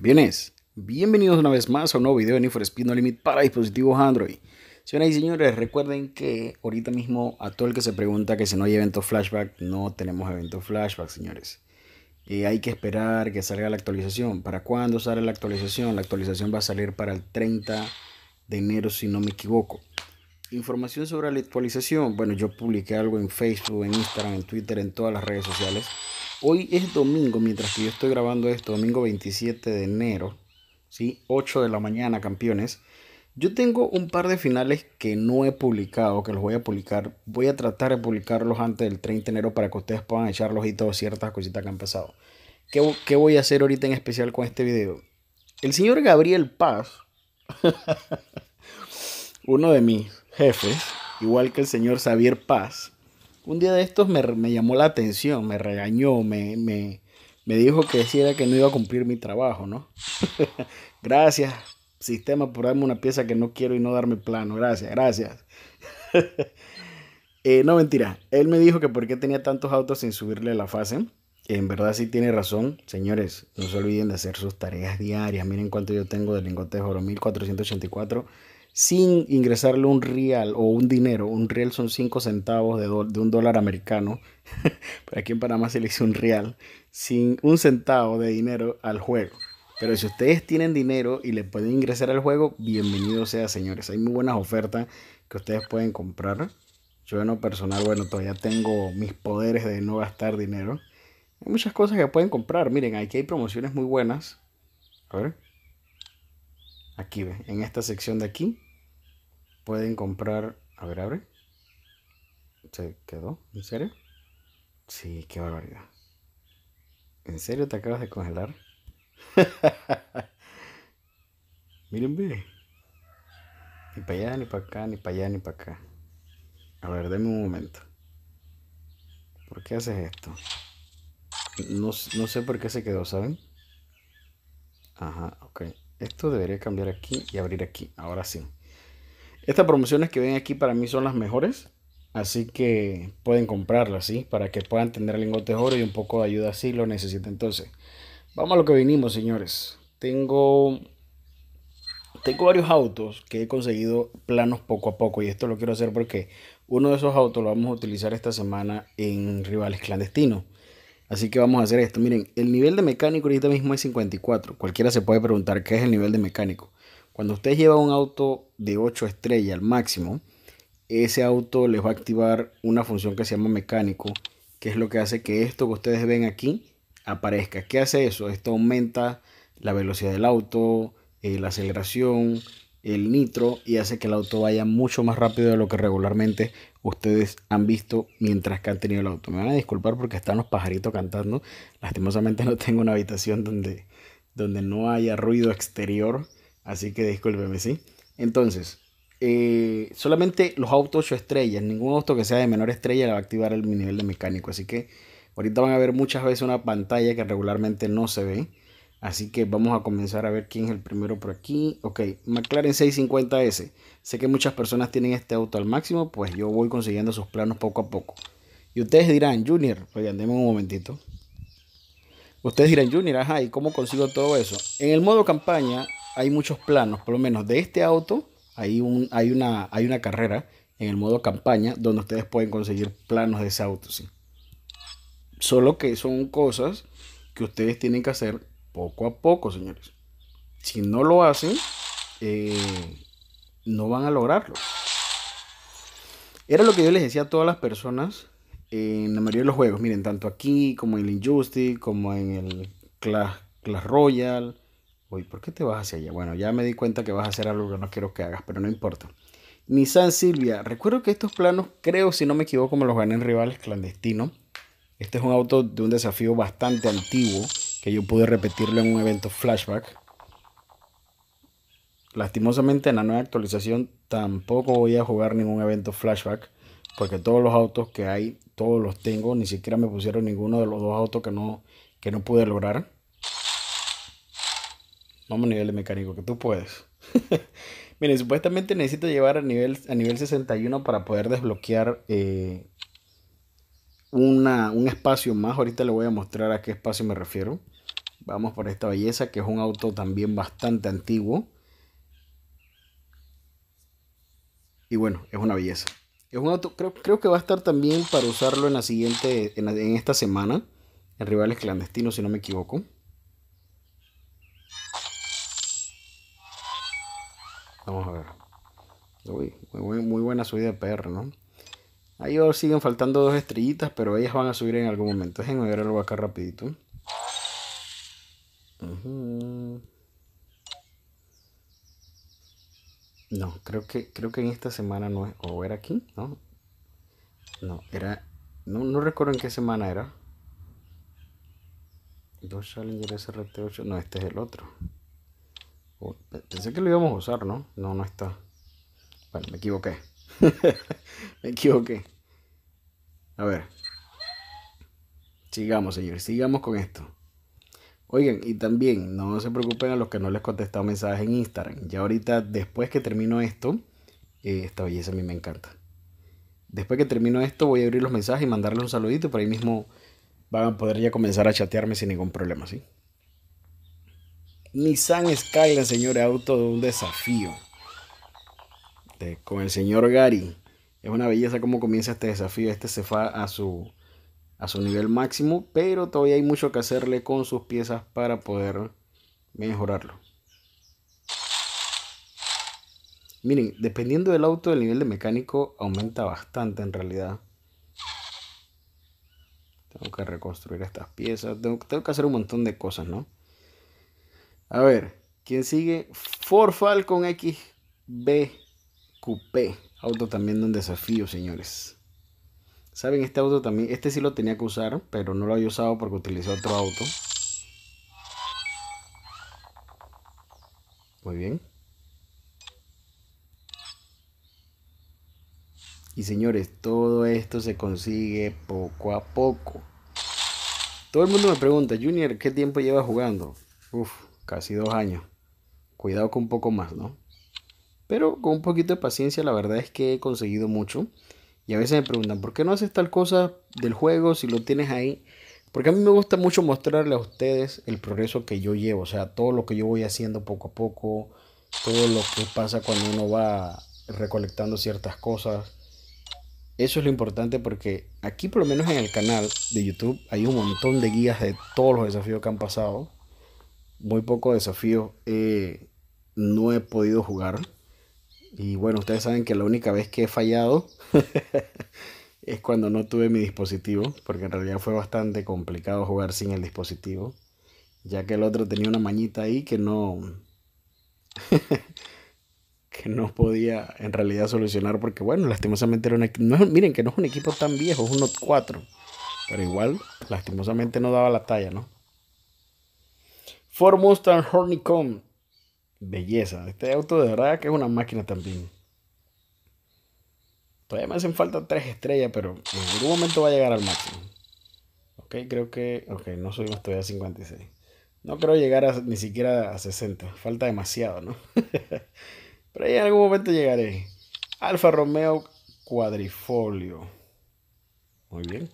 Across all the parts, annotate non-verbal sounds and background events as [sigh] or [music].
Bienes, bienvenidos una vez más a un nuevo video de Need Speed No Limit para dispositivos Android. Señoras y señores, recuerden que ahorita mismo a todo el que se pregunta que si no hay evento flashback, no tenemos evento flashback, señores. Y eh, hay que esperar que salga la actualización. ¿Para cuándo sale la actualización? La actualización va a salir para el 30 de enero, si no me equivoco. Información sobre la actualización. Bueno, yo publiqué algo en Facebook, en Instagram, en Twitter, en todas las redes sociales. Hoy es domingo, mientras que yo estoy grabando esto, domingo 27 de enero, ¿sí? 8 de la mañana, campeones. Yo tengo un par de finales que no he publicado, que los voy a publicar. Voy a tratar de publicarlos antes del 30 de enero para que ustedes puedan echarlos y todas ciertas cositas que han pasado. ¿Qué, ¿Qué voy a hacer ahorita en especial con este video? El señor Gabriel Paz, [laughs] uno de mis jefes, igual que el señor Xavier Paz, un día de estos me, llamó la atención, me regañó, me, me, me dijo que decía que no iba a cumplir mi trabajo, ¿no? [laughs] gracias, sistema, por darme una pieza que no quiero y no darme plano. Gracias, gracias. [laughs] Eh, no, mentira. Él me dijo que por qué tenía tantos autos sin subirle la fase. En verdad sí tiene razón, señores. No se olviden de hacer sus tareas diarias. Miren cuánto yo tengo de lingotes oro, 1484 sin ingresarle un real o un dinero. Un real son 5 centavos de, un dólar americano. [laughs] Pero aquí en Panamá se le hizo un real. Sin un centavo de dinero al juego. Pero si ustedes tienen dinero y le pueden ingresar al juego, bienvenido sea, señores. Hay muy buenas ofertas que ustedes pueden comprar. Yo en lo personal, bueno, todavía tengo mis poderes de no gastar dinero. Hay muchas cosas que pueden comprar. Miren, aquí hay promociones muy buenas. A ver. Aquí, en esta sección de aquí pueden comprar. A ver, abre. ¿Se quedó? ¿En serio? Sí, qué barbaridad. ¿En serio te acabas de congelar? [laughs] Miren, ve. Ni para allá, ni para acá, ni para allá, ni para acá. A ver, denme un momento. ¿Por qué haces esto? No, no sé por qué se quedó, ¿saben? Ajá, ok. Esto debería cambiar aquí y abrir aquí. Ahora sí. Estas promociones que ven aquí para mí son las mejores. Así que pueden comprarlas, ¿sí? Para que puedan tener lingotes oro y un poco de ayuda si lo necesitan. Entonces, vamos a lo que vinimos, señores. Tengo, tengo varios autos que he conseguido planos poco a poco. Y esto lo quiero hacer porque uno de esos autos lo vamos a utilizar esta semana en rivales clandestinos. Así que vamos a hacer esto. Miren, el nivel de mecánico ahorita mismo es 54. Cualquiera se puede preguntar qué es el nivel de mecánico. Cuando ustedes llevan un auto de 8 estrellas al máximo, ese auto les va a activar una función que se llama mecánico, que es lo que hace que esto que ustedes ven aquí aparezca. ¿Qué hace eso? Esto aumenta la velocidad del auto, eh, la aceleración, el nitro y hace que el auto vaya mucho más rápido de lo que regularmente ustedes han visto mientras que han tenido el auto. Me van a disculpar porque están los pajaritos cantando. Lastimosamente no tengo una habitación donde, donde no haya ruido exterior. Así que discúlpeme, ¿sí? Entonces, eh, solamente los autos o estrellas, ningún auto que sea de menor estrella le va a activar el nivel de mecánico. Así que ahorita van a ver muchas veces una pantalla que regularmente no se ve. Así que vamos a comenzar a ver quién es el primero por aquí. Ok, McLaren 650S. Sé que muchas personas tienen este auto al máximo, pues yo voy consiguiendo sus planos poco a poco. Y ustedes dirán, Junior, oigan, denme un momentito. Ustedes dirán, Junior, ajá, ¿y cómo consigo todo eso? En el modo campaña, hay muchos planos, por lo menos de este auto, hay, una, carrera en el modo campaña donde ustedes pueden conseguir planos de ese auto, Solo que son cosas que ustedes tienen que hacer poco a poco, señores. Si no lo hacen, eh, no van a lograrlo. Era lo que yo les decía a todas las personas en la mayoría de los juegos. Miren, tanto aquí como en el Injustice, como en el Clash Royale, Uy, ¿por qué te vas hacia allá? Bueno, ya me di cuenta que vas a hacer algo que no quiero que hagas, pero no importa. Nissan Silvia, recuerdo que estos planos, creo, si no me equivoco, me los gané en rivales clandestino. Este es un auto de un desafío bastante antiguo, que yo pude repetirlo en un evento flashback. Lastimosamente en la nueva actualización tampoco voy a jugar ningún evento flashback, porque todos los autos que hay, todos los tengo, ni siquiera me pusieron ninguno de los dos autos que no, que no pude lograr. Vamos a nivel de mecánico, que tú puedes. [laughs] Miren, supuestamente necesito llevar a nivel, a nivel 61 para poder desbloquear eh, un espacio más. Ahorita le voy a mostrar a qué espacio me refiero. Vamos por esta belleza, que es un auto también bastante antiguo. Y bueno, es una belleza. Es un auto, creo, creo que va a estar también para usarlo en la siguiente, en esta semana, en Rivales Clandestinos, si no me equivoco. Vamos a ver. Uy, muy, buena subida de PR, ¿no? Ahí siguen faltando dos estrellitas, pero ellas van a subir en algún momento. Déjenme ver algo acá rapidito. No, creo que, creo que en esta semana no es. ¿O era aquí? No. No, era. No, recuerdo en qué semana era. Dos Challenger SRT8. No, este es el otro pensé que lo íbamos a usar, ¿no? No, no está. Bueno, me equivoqué. [laughs] me equivoqué. A ver. Sigamos, señores. Sigamos con esto. Oigan, y también no se preocupen a los que no les contestado mensajes en Instagram. Ya ahorita, después que termino esto, eh, esta belleza a mí me encanta. Después que termino esto, voy a abrir los mensajes y mandarles un saludito. Por ahí mismo van a poder ya comenzar a chatearme sin ningún problema, ¿sí? Nissan Skyline, señores, auto de un desafío. con el señor Gary. Es una belleza cómo comienza este desafío. Este se va a su, a su nivel máximo, pero todavía hay mucho que hacerle con sus piezas para poder mejorarlo. Miren, dependiendo del auto, el nivel de mecánico aumenta bastante en realidad. Tengo que reconstruir estas piezas. tengo que hacer un montón de cosas, ¿no? A ver, ¿quién sigue? Ford Falcon XB Coupé. Auto también de un desafío, señores. Saben, este auto también, este sí lo tenía que usar, pero no lo había usado porque utilicé otro auto. Muy bien. Y señores, todo esto se consigue poco a poco. Todo el mundo me pregunta, Junior, ¿qué tiempo lleva jugando? Uf, casi dos años. Cuidado con un poco más, ¿no? Pero con un poquito de paciencia la verdad es que he conseguido mucho. Y a veces me preguntan, ¿por qué no haces tal cosa del juego si lo tienes ahí? Porque a mí me gusta mucho mostrarle a ustedes el progreso que yo llevo, o sea, todo lo que yo voy haciendo poco a poco, todo lo que pasa cuando uno va recolectando ciertas cosas. Eso es lo importante porque aquí por lo menos en el canal de YouTube hay un montón de guías de todos los desafíos que han pasado muy poco desafío eh, no he podido jugar. Y bueno, ustedes saben que la única vez que he fallado [laughs] es cuando no tuve mi dispositivo, porque en realidad fue bastante complicado jugar sin el dispositivo, ya que el otro tenía una mañita ahí que no [laughs] que no podía en realidad solucionar porque bueno, lastimosamente era un no, miren que no es un equipo tan viejo, es un Note 4, pero igual lastimosamente no daba la talla, ¿no? Ford Mustang Hornicom. Belleza. Este auto de verdad que es una máquina también. Todavía me hacen falta tres estrellas, pero en algún momento va a llegar al máximo. Ok, creo que. Ok, no subimos todavía a 56. No creo llegar ni siquiera a 60. Falta demasiado, ¿no? [laughs] pero ahí en algún momento llegaré. Alfa Romeo Cuadrifolio. Muy bien.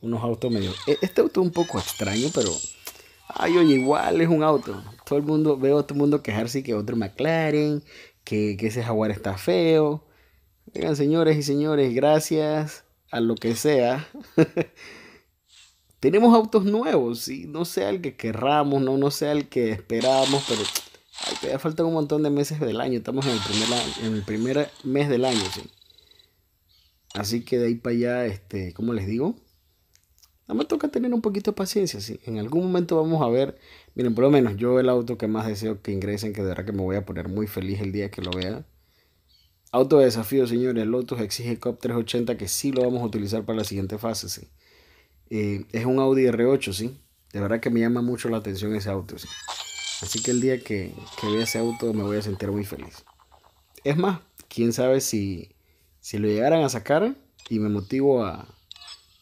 unos autos medio. E, este auto es un poco extraño, pero. Ay, oye, igual es un auto. Todo el mundo, veo a todo el mundo quejarse que otro McLaren, que, que ese Jaguar está feo. vengan señores y señores, gracias a lo que sea. [laughs] Tenemos autos nuevos, ¿sí? no sea el que querramos, no, no sea el que esperábamos, pero ay, todavía falta un montón de meses del año. Estamos en el primer, en el primer mes del año, Así que de ahí para allá, este, ¿cómo les digo? Nada me toca tener un poquito de paciencia. ¿sí? en algún momento vamos a ver, miren, por lo menos yo el auto que más deseo que ingresen, que de verdad que me voy a poner muy feliz el día que lo vea. Auto de desafío, señores. El Lotus exige COP 380 que sí lo vamos a utilizar para la siguiente fase. ¿sí? Eh, es un Audi R8, ¿sí? De verdad que me llama mucho la atención ese auto. ¿sí? Así que el día que, que vea ese auto me voy a sentir muy feliz. Es más, quién sabe si, si lo llegaran a sacar y me motivo a,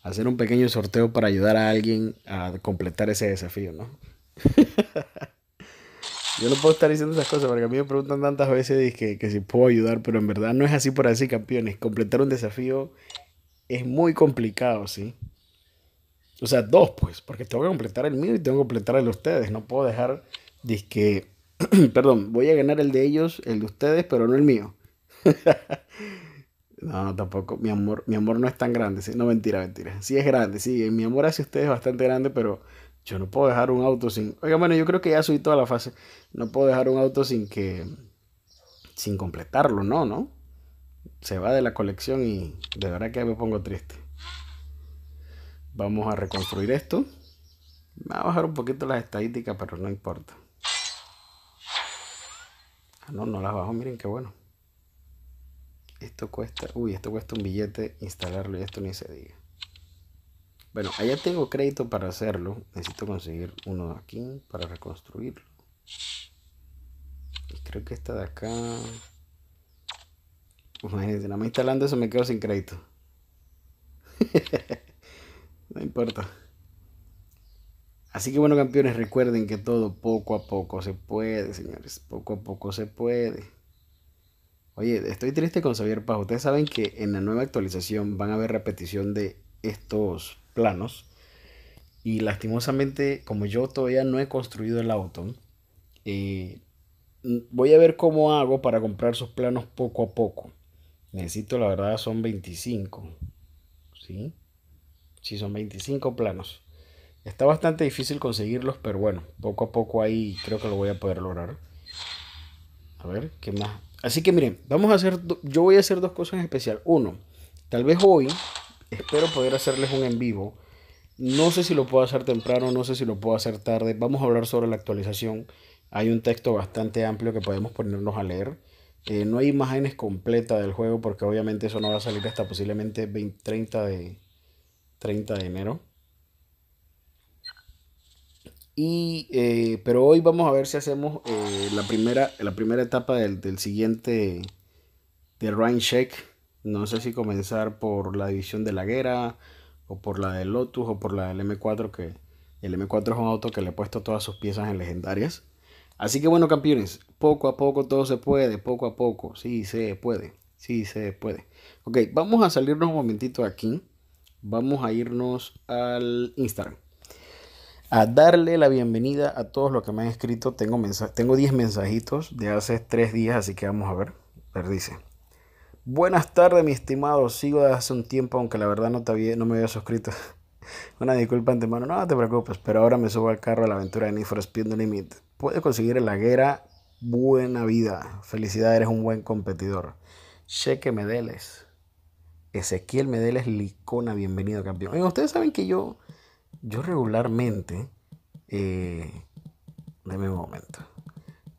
hacer un pequeño sorteo para ayudar a alguien a completar ese desafío, ¿no? [laughs] Yo no puedo estar diciendo esas cosas porque a mí me preguntan tantas veces que, si puedo ayudar, pero en verdad no es así por así, campeones. Completar un desafío es muy complicado, ¿sí? O sea, dos, pues, porque tengo que completar el mío y tengo que completar el de ustedes. No puedo dejar, disque, [clears throat] perdón, voy a ganar el de ellos, el de ustedes, pero no el mío. [laughs] No, tampoco. Mi amor, mi amor no es tan grande. ¿sí? No, mentira, mentira. Sí es grande, sí. Mi amor hacia ustedes es bastante grande, pero yo no puedo dejar un auto sin. Oiga, bueno, yo creo que ya subí toda la fase. No puedo dejar un auto sin que. sin completarlo, no, ¿no? Se va de la colección y de verdad que me pongo triste. Vamos a reconstruir esto. Me va a bajar un poquito las estadísticas, pero no importa. Ah, no, no las bajo, miren qué bueno esto cuesta, uy, esto cuesta un billete instalarlo y esto ni se diga. Bueno, allá tengo crédito para hacerlo. Necesito conseguir uno aquí para reconstruirlo. Y creo que esta de acá... Imagínense, nada más instalando eso me quedo sin crédito. [laughs] no importa. Así que bueno, campeones, recuerden que todo poco a poco se puede, señores. Poco a poco se puede. Oye, estoy triste con Xavier Paz. Ustedes saben que en la nueva actualización van a haber repetición de estos planos. Y lastimosamente, como yo todavía no he construido el auto, eh, voy a ver cómo hago para comprar sus planos poco a poco. Necesito, la verdad, son 25. ¿Sí? Sí, son 25 planos. Está bastante difícil conseguirlos, pero bueno, poco a poco ahí creo que lo voy a poder lograr. A ver, ¿qué más? Así que miren, vamos a hacer, yo voy a hacer dos cosas en especial. Uno, tal vez hoy, espero poder hacerles un en vivo. No sé si lo puedo hacer temprano, no sé si lo puedo hacer tarde. Vamos a hablar sobre la actualización. Hay un texto bastante amplio que podemos ponernos a leer. Eh, no hay imágenes completas del juego porque obviamente eso no va a salir hasta posiblemente 20, 30, de, 30 de enero. Y, eh, pero hoy vamos a ver si hacemos eh, la, primera, la primera etapa del, siguiente del rain Check. No sé si comenzar por la división de la Guerra, o por la del Lotus, o por la del M4, que el M4 es un auto que le he puesto todas sus piezas en legendarias. Así que bueno, campeones, poco a poco todo se puede, poco a poco, sí se puede, sí se puede. Ok, vamos a salirnos un momentito aquí. Vamos a irnos al Instagram a darle la bienvenida a todos los que me han escrito. Tengo, tengo 10 mensajitos de hace 3 días, así que vamos a ver. dice. Buenas tardes, mi estimado. Sigo de hace un tiempo, aunque la verdad no, te no me había suscrito. [laughs] Una disculpa antemano, no te preocupes, pero ahora me subo al carro a la aventura de Need for Speed No Limit. Puedes conseguir en la guerra buena vida. Felicidad, eres un buen competidor. Cheque Medeles. Ezequiel Medeles Licona, bienvenido campeón. ustedes saben que yo yo regularmente, eh, un momento.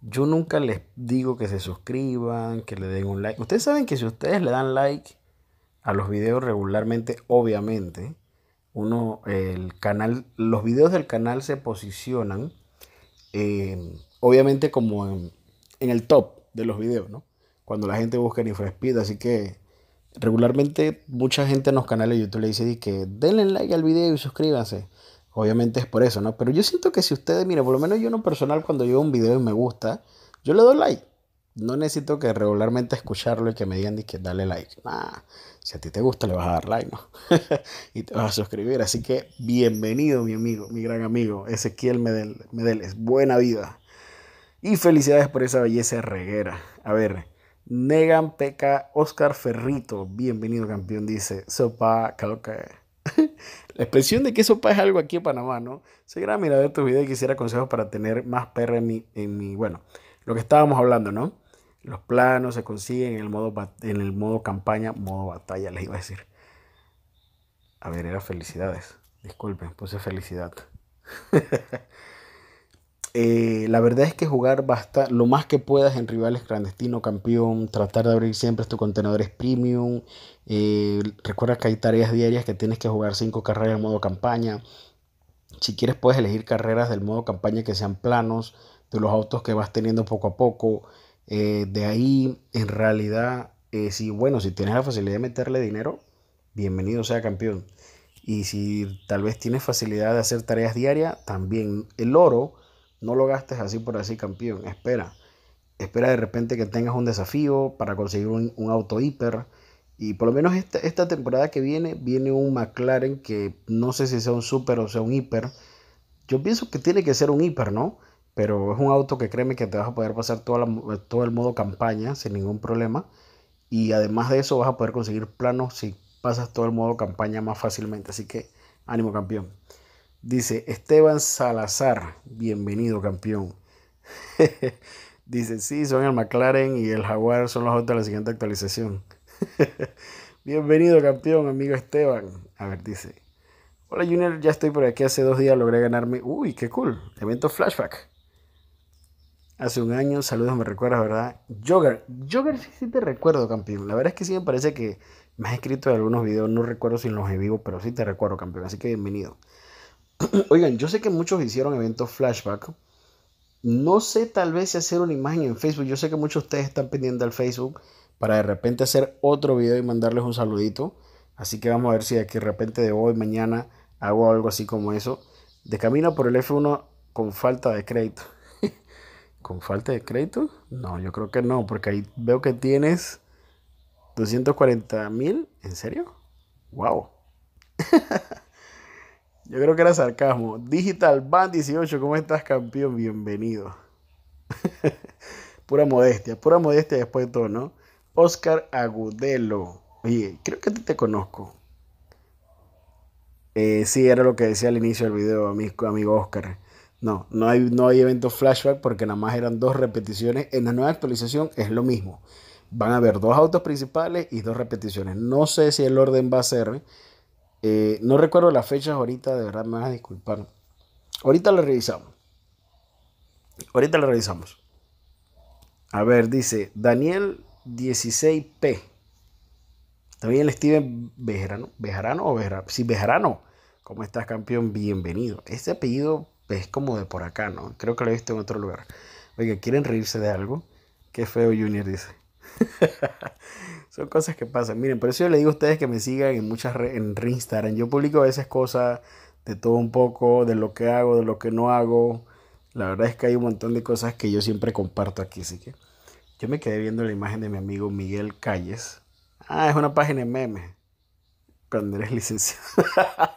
Yo nunca les digo que se suscriban, que le den un like. Ustedes saben que si ustedes le dan like a los videos regularmente, obviamente, uno, el canal, los videos del canal se posicionan, eh, obviamente, como en, el top de los videos, ¿no? Cuando la gente busca en InfraSpeed, así que regularmente mucha gente en los canales de YouTube le dice que denle like al video y suscríbanse. Obviamente es por eso, ¿no? Pero yo siento que si ustedes, mire, por lo menos yo en personal cuando yo un video y me gusta, yo le doy like. No necesito que regularmente escucharlo y que me digan que dale like. si a ti te gusta le vas a dar like, ¿no? [laughs] y te vas a suscribir. Así que bienvenido, mi amigo, mi gran amigo, Ezequiel Medel, Medeles. Buena vida. Y felicidades por esa belleza reguera. A ver, Negan PK Oscar Ferrito, bienvenido campeón, dice Sopa Caloca. [laughs] La expresión de que sopa es algo aquí en Panamá, ¿no? Seguirá mira de tus videos y quisiera consejos para tener más perra en mi, en bueno, lo que estábamos hablando, ¿no? Los planos se consiguen en el modo, en el modo campaña, modo batalla, les iba a decir. A ver, era felicidades. Disculpen, puse felicidad. [laughs] Eh, la verdad es que jugar basta lo más que puedas en rivales clandestino, campeón, tratar de abrir siempre tus contenedores premium. Eh, recuerda que hay tareas diarias que tienes que jugar 5 carreras en modo campaña. Si quieres puedes elegir carreras del modo campaña que sean planos, de los autos que vas teniendo poco a poco. Eh, de ahí, en realidad, si bueno, si tienes la facilidad de meterle dinero, bienvenido sea campeón. Y si tal vez tienes facilidad de hacer tareas diarias, también el oro no lo gastes así por así, campeón. Espera. Espera de repente que tengas un desafío para conseguir un, auto hiper. Y por lo menos esta, temporada que viene, viene un McLaren que no sé si sea un super o sea un hiper. Yo pienso que tiene que ser un hiper, ¿no? Pero es un auto que créeme que te vas a poder pasar todo el modo campaña sin ningún problema. Y además de eso vas a poder conseguir planos si pasas todo el modo campaña más fácilmente. Así que ánimo campeón. Dice Esteban Salazar, bienvenido campeón. [laughs] Dice, sí, son el McLaren y el Jaguar son los otros de la siguiente actualización. [laughs] bienvenido campeón, amigo Esteban. A ver, dice. Hola Junior, ya estoy por aquí hace dos días, logré ganarme. Uy, qué cool. Evento flashback. Hace un año, saludos, me recuerdas, ¿verdad? Jogger, Jogger sí, te recuerdo, campeón. La verdad es que sí me parece que me has escrito en algunos videos, no recuerdo si los he vivo, pero sí te recuerdo, campeón. Así que bienvenido. [clears throat] Oigan, yo sé que muchos hicieron eventos flashback. No sé tal vez si hacer una imagen en Facebook. Yo sé que muchos de ustedes están pidiendo al Facebook para de repente hacer otro video y mandarles un saludito. Así que vamos a ver si de aquí de repente de hoy, mañana, hago algo así como eso. De camino por el F1 con falta de crédito. [laughs] ¿Con falta de crédito? No, yo creo que no, porque ahí veo que tienes 240 mil. ¿En serio? ¡Wow! [laughs] Yo creo que era sarcasmo. Digital Band 18, ¿cómo estás, campeón? Bienvenido. [laughs] pura modestia, pura modestia después de todo, ¿no? Oscar Agudelo. Oye, creo que te conozco. Eh, sí, era lo que decía al inicio del video, amigo, amigo Oscar. No, no hay, no hay evento flashback porque nada más eran dos repeticiones. En la nueva actualización es lo mismo. Van a haber dos autos principales y dos repeticiones. No sé si el orden va a ser eh, no recuerdo las fechas ahorita, de verdad me van a disculpar. Ahorita lo revisamos. Ahorita lo revisamos. A ver, dice Daniel 16P. También el Steven Bejarano. ¿Bejarano o Bejarano? Sí, Bejarano. ¿Cómo estás, campeón? Bienvenido. Este apellido es como de por acá, ¿no? Creo que lo he visto en otro lugar. Oiga, ¿quieren reírse de algo? Qué feo Junior dice. [laughs] Son cosas que pasan. Miren, por eso yo le digo a ustedes que me sigan en muchas en Instagram. Yo publico a veces cosas de todo un poco, de lo que hago, de lo que no hago. La verdad es que hay un montón de cosas que yo siempre comparto aquí, así que yo me quedé viendo la imagen de mi amigo Miguel Calles. Ah, es una página de memes. Cuando eres licenciado. [laughs]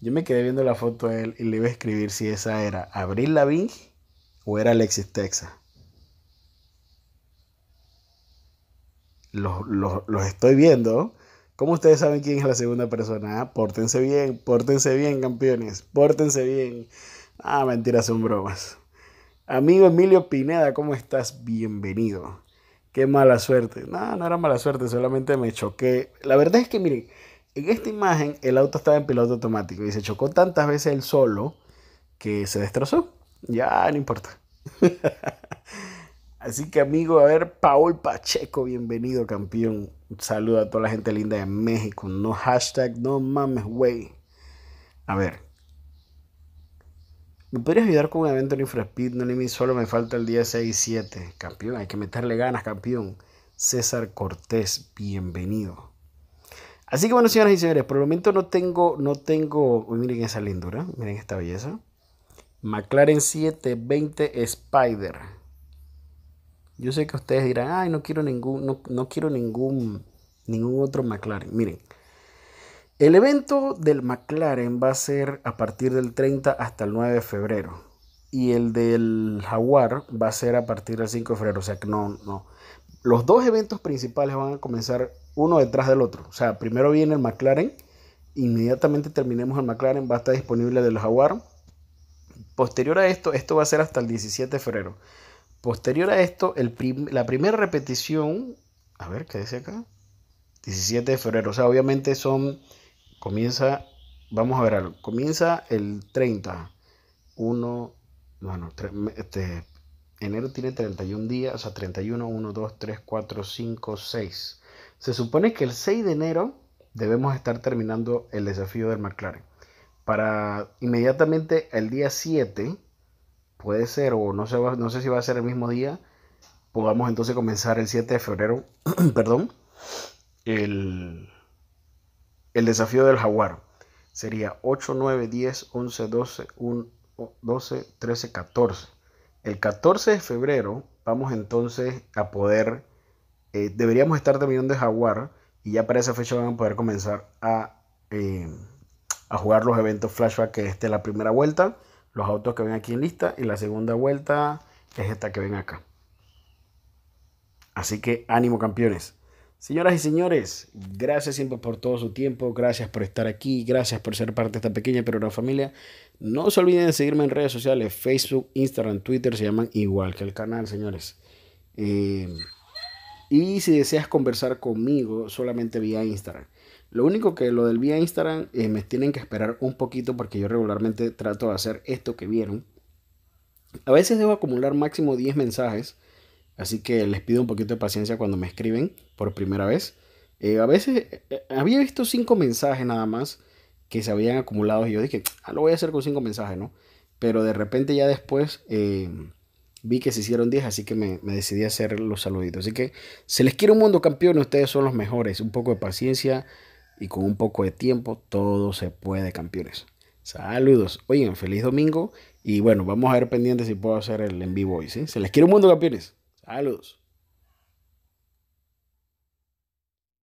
yo me quedé viendo la foto de él y le iba a escribir si esa era Abril Lavigne o era Alexis Texas. los, estoy viendo. Como ustedes saben quién es la segunda persona, ah, pórtense bien, pórtense bien, campeones, pórtense bien. Ah, mentiras, son bromas. Amigo Emilio Pineda, ¿cómo estás? Bienvenido. Qué mala suerte. No, no era mala suerte, solamente me choqué. La verdad es que, miren, en esta imagen el auto estaba en piloto automático y se chocó tantas veces él solo que se destrozó. Ya, no importa. [laughs] Así que amigo, a ver, Paul Pacheco, bienvenido campeón. Un saludo a toda la gente linda de México. No hashtag, no mames, güey. A ver. ¿Me podrías ayudar con un evento en InfraSpeed? No mi, solo me falta el día 6 7. Campeón, hay que meterle ganas, campeón. César Cortés, bienvenido. Así que bueno, señoras y señores, por el momento no tengo, no tengo, uy, miren esa lindura, miren esta belleza. McLaren 720 Spider. Yo sé que ustedes dirán, ay, no quiero ningún, no, quiero ningún, ningún otro McLaren. Miren, el evento del McLaren va a ser a partir del 30 hasta el 9 de febrero. Y el del Jaguar va a ser a partir del 5 de febrero. O sea que no, no. Los dos eventos principales van a comenzar uno detrás del otro. O sea, primero viene el McLaren. Inmediatamente terminemos el McLaren. Va a estar disponible el del Jaguar. Posterior a esto, esto va a ser hasta el 17 de febrero. Posterior a esto, el la primera repetición, a ver, ¿qué dice acá? 17 de febrero, o sea, obviamente son, comienza, vamos a ver algo, comienza el 30, 1, bueno, este, enero tiene 31 días, o sea, 31, 1, 2, 3, 4, 5, 6. Se supone que el 6 de enero debemos estar terminando el desafío del McLaren. Para inmediatamente el día 7, puede ser, o no, se no sé si va a ser el mismo día, podamos entonces comenzar el 7 de febrero, [clears throat] perdón, el, el desafío del jaguar. Sería 8, 9, 10, 11, 12, 1, 12, 13, 14. El 14 de febrero vamos entonces a poder, eh, deberíamos estar terminando de jaguar y ya para esa fecha van a poder comenzar a, eh, a jugar los eventos flashback, que esté la primera vuelta los autos que ven aquí en lista y la segunda vuelta es esta que ven acá. Así que ánimo campeones. Señoras y señores, gracias siempre por todo su tiempo, gracias por estar aquí, gracias por ser parte de esta pequeña pero gran familia. No se olviden de seguirme en redes sociales, Facebook, Instagram, Twitter, se llaman igual que el canal, señores. Eh, y si deseas conversar conmigo, solamente vía Instagram. Lo único que lo del vía Instagram eh, me tienen que esperar un poquito porque yo regularmente trato de hacer esto que vieron. A veces debo acumular máximo 10 mensajes, así que les pido un poquito de paciencia cuando me escriben por primera vez. Eh, a veces eh, había visto 5 mensajes nada más que se habían acumulado y yo dije, ah, lo voy a hacer con 5 mensajes, ¿no? Pero de repente ya después em, vi que se hicieron 10, así que me, decidí a hacer los saluditos. Así que se les quiere un mundo campeón, ustedes son los mejores. Un poco de paciencia y con un poco de tiempo todo se puede, campeones. Saludos. Oigan, feliz domingo y bueno, vamos a ver pendientes si puedo hacer el en vivo hoy, Se les quiere un mundo, campeones. Saludos.